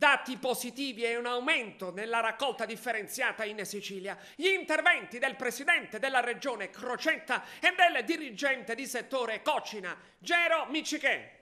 Dati positivi e un aumento nella raccolta differenziata in Sicilia, gli interventi del presidente della regione Crocetta e del dirigente di settore Cocina, Gero Miciche.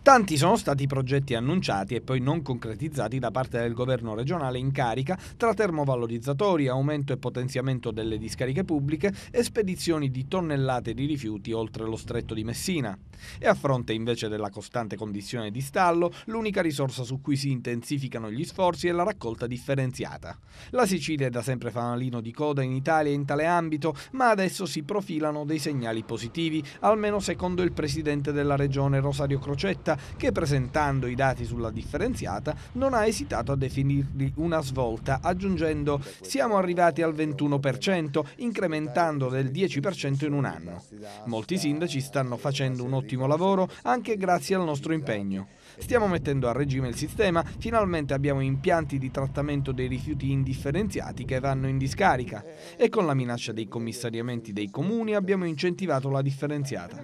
Tanti sono stati i progetti annunciati e poi non concretizzati da parte del governo regionale in carica tra termovalorizzatori, aumento e potenziamento delle discariche pubbliche e spedizioni di tonnellate di rifiuti oltre lo stretto di Messina. E a fronte invece della costante condizione di stallo, l'unica risorsa su cui si intensificano gli sforzi è la raccolta differenziata. La Sicilia è da sempre fanalino di coda in Italia in tale ambito, ma adesso si profilano dei segnali positivi, almeno secondo il presidente della regione Rosario Crocetta, che presentando i dati sulla differenziata non ha esitato a definirli una svolta, aggiungendo siamo arrivati al 21%, incrementando del 10% in un anno. Molti sindaci stanno facendo un ottimo lavoro anche grazie al nostro impegno. Stiamo mettendo a regime il sistema, finalmente abbiamo impianti di trattamento dei rifiuti indifferenziati che vanno in discarica e con la minaccia dei commissariamenti dei comuni abbiamo incentivato la differenziata.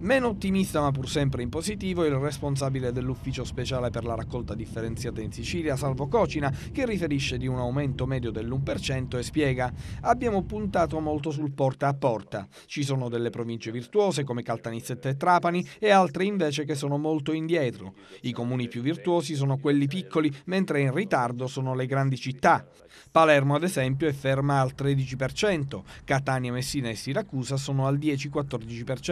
Meno ottimista ma pur sempre in positivo il responsabile dell'ufficio speciale per la raccolta differenziata in Sicilia, Salvo Cocina, che riferisce di un aumento medio dell'1% e spiega «Abbiamo puntato molto sul porta a porta. Ci sono delle province virtuose come Caltanissetta e Trapani e altre invece che sono molto indietro. I comuni più virtuosi sono quelli piccoli, mentre in ritardo sono le grandi città. Palermo ad esempio è ferma al 13%, Catania, Messina e Siracusa sono al 10-14%.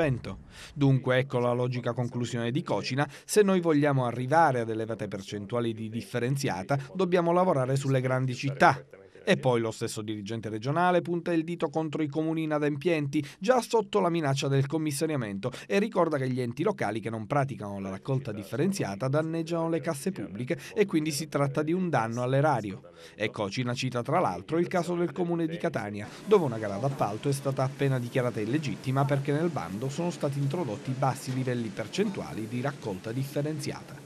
Dunque, ecco la logica conclusione di Cocina, se noi vogliamo arrivare ad elevate percentuali di differenziata, dobbiamo lavorare sulle grandi città, e poi lo stesso dirigente regionale punta il dito contro i comuni inadempienti, già sotto la minaccia del commissariamento, e ricorda che gli enti locali che non praticano la raccolta differenziata danneggiano le casse pubbliche e quindi si tratta di un danno all'erario. E Cocina cita tra l'altro il caso del comune di Catania, dove una gara d'appalto è stata appena dichiarata illegittima perché nel bando sono stati introdotti bassi livelli percentuali di raccolta differenziata.